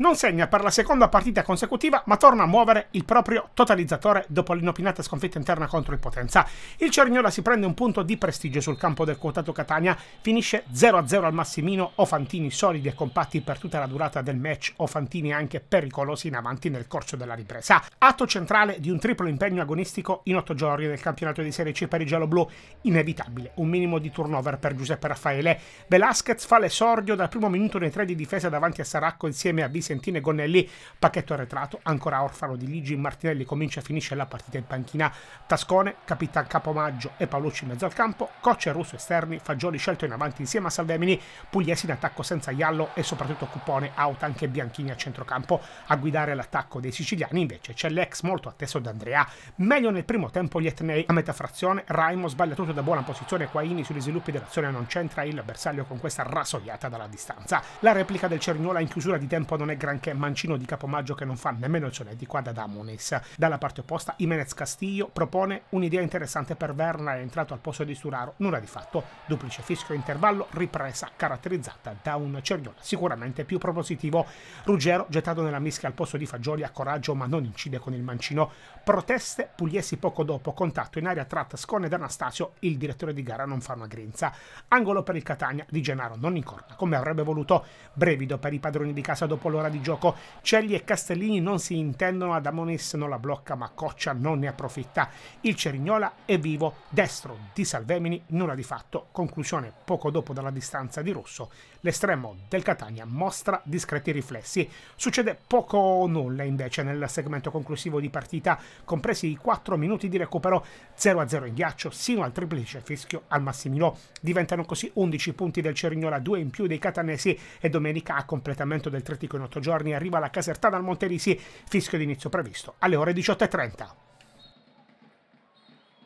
non segna per la seconda partita consecutiva, ma torna a muovere il proprio totalizzatore dopo l'inopinata sconfitta interna contro il Potenza. Il Cerignola si prende un punto di prestigio sul campo del quotato Catania, finisce 0-0 al Massimino, Ofantini solidi e compatti per tutta la durata del match, Ofantini anche pericolosi in avanti nel corso della ripresa. Atto centrale di un triplo impegno agonistico in otto giorni del campionato di Serie C per i gialloblu, inevitabile, un minimo di turnover per Giuseppe Raffaele. Velasquez fa l'esordio dal primo minuto nei tre di difesa davanti a Saracco insieme a Visi Sentine Gonnelli, pacchetto arretrato, ancora orfano di Ligi, Martinelli comincia e finisce la partita in panchina, Tascone, Capitan Capomaggio e Paolucci in mezzo al campo, Coccia Russo esterni, Fagioli scelto in avanti insieme a Salvemini, Pugliesi in attacco senza Iallo e soprattutto Cupone, out anche Bianchini a centrocampo, a guidare l'attacco dei siciliani invece c'è l'ex molto atteso d'Andrea, meglio nel primo tempo gli etnei a metà frazione, Raimo sbaglia tutto da buona posizione, Quaini sugli sviluppi dell'azione non c'entra, il bersaglio con questa rasoiata dalla distanza. La replica del Cerignola in chiusura di tempo non è granché Mancino di Capomaggio che non fa nemmeno il di qua da Damonis. Dalla parte opposta Imenez Castillo propone un'idea interessante per Verna è entrato al posto di Sturaro, nulla di fatto, duplice fischio intervallo, ripresa caratterizzata da un Cerviola sicuramente più propositivo. Ruggero gettato nella mischia al posto di Fagioli ha coraggio ma non incide con il Mancino. Proteste Pugliesi poco dopo, contatto in aria tratta Scone ed Anastasio, il direttore di gara non fa una grinza. Angolo per il Catania di Gennaro non incorna come avrebbe voluto, brevido per i padroni di casa dopo lo mezz'ora di gioco. Celli e Castellini non si intendono, Adamonis non la blocca ma Coccia non ne approfitta. Il Cerignola è vivo, destro di Salvemini nulla di fatto. Conclusione poco dopo dalla distanza di Russo. l'estremo del Catania mostra discreti riflessi. Succede poco o nulla invece nel segmento conclusivo di partita, compresi i 4 minuti di recupero 0-0 in ghiaccio sino al triplice fischio al Massimino. Diventano così 11 punti del Cerignola, 2 in più dei catanesi e domenica a completamento del trittico in giorni arriva la casertana al Monterisi, fischio d'inizio previsto alle ore 18.30.